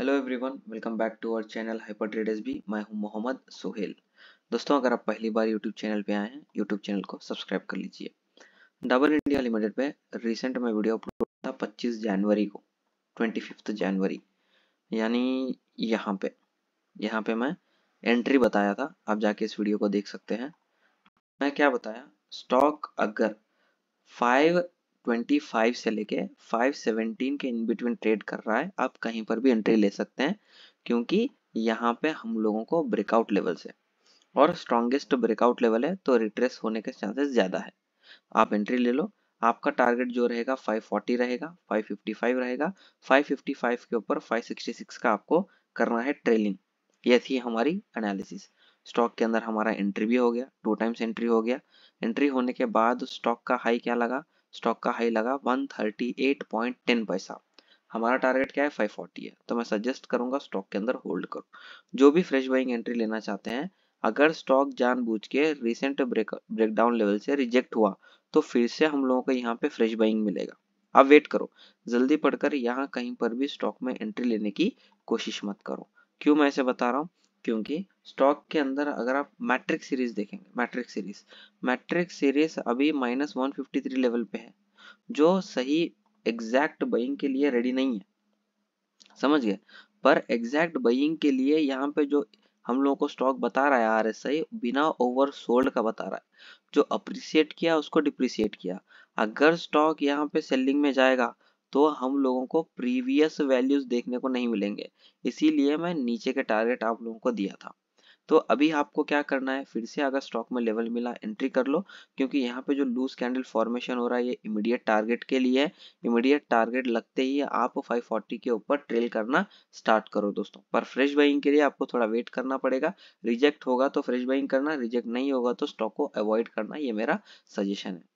hello everyone welcome back to our channel Hyper Trade S B मैं हूं मोहम्मद सोहेल दोस्तों अगर आप पहली बार यूट्यूब चैनल पे आए हैं यूट्यूब चैनल को सब्सक्राइब कर लीजिए डबल इंडिया लिमिटेड पे रिसेंट में वीडियो अपलोड था 25 जनवरी को 25 जनवरी यानी यहाँ पे यहाँ पे मैं एंट्री बताया था आप जाके इस वीडियो को देख सकते हैं मैं क्या बताया स्टॉक अगर फाइव 25 से लेके 517 के इन बिटवीन ट्रेड कर रहा है आप कहीं पर भी एंट्री ले सकते हैं क्योंकि यहाँ पे हम लोगों को ब्रेकआउट लेवल से और स्ट्रॉन्गेस्ट ब्रेकआउट लेवल है तो रिट्रेस होने के चांसेस ज़्यादा है आप एंट्री ले लो आपका टारगेट जो रहेगा 540 रहेगा 555 रहेगा 555 के ऊपर 566 का आपको करना है ट्रेलिंग ये थी हमारी एनालिसिस स्टॉक के अंदर हमारा एंट्री भी हो गया टू टाइम्स एंट्री हो गया एंट्री होने के बाद स्टॉक का हाई क्या लगा स्टॉक का हाई लगा 138.10 पैसा हमारा टारगेट क्या है 540 है तो मैं सजेस्ट करूंगा स्टॉक के अंदर होल्ड करो जो भी फ्रेश बाइंग एंट्री लेना चाहते हैं अगर स्टॉक जानबूझ के रिसेंट ब्रेक ब्रेकडाउन लेवल से रिजेक्ट हुआ तो फिर से हम लोगों को यहाँ पे फ्रेश बाइंग मिलेगा अब वेट करो जल्दी पढ़कर यहाँ कहीं पर भी स्टॉक में एंट्री लेने की कोशिश मत करो क्यों मैं ऐसे बता रहा हूँ क्योंकि स्टॉक के अंदर अगर आप मैट्रिक सीरीज देखेंगे मैट्रिक सीरीज मैट्रिक सीरीज अभी minus one fifty three level पे है जो सही एग्जैक्ट बइंग के लिए रेडी नहीं है समझ गए पर एग्जैक्ट बइंग के लिए यहाँ पे जो हम लोगों को स्टॉक बता रहा है आर एस आई बिना ओवर सोल्ड का बता रहा है जो अप्रिसिएट किया उसको डिप्रिसिएट किया अगर स्टॉक यहाँ पे सेलिंग में जाएगा तो हम लोगों को प्रीवियस वैल्यूज देखने को नहीं मिलेंगे इसीलिए मैं नीचे के टारगेट आप लोगों को दिया था तो अभी आपको क्या करना है फिर से अगर स्टॉक में लेवल मिला एंट्री कर लो क्योंकि यहाँ पे जो लूज कैंडल फॉर्मेशन हो रहा है ये इमीडिएट टारगेट के लिए है इमीडिएट टारगेट लगते ही आप 540 के ऊपर ट्रेल करना स्टार्ट करो दोस्तों पर फ्रेश बाइंग के लिए आपको थोड़ा वेट करना पड़ेगा रिजेक्ट होगा तो फ्रेश बाइंग करना रिजेक्ट नहीं होगा तो स्टॉक को अवॉइड करना ये मेरा सजेशन है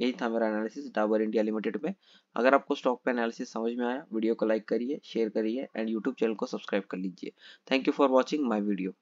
यही था मेरा एनालिसिस डाबर इंडिया लिमिटेड में अगर आपको स्टॉक पे एनालिसिस समझ में आया वीडियो को लाइक करिए शेयर करिए एंड यूट्यूब चैनल को सब्सक्राइब कर लीजिए thank you for watching my video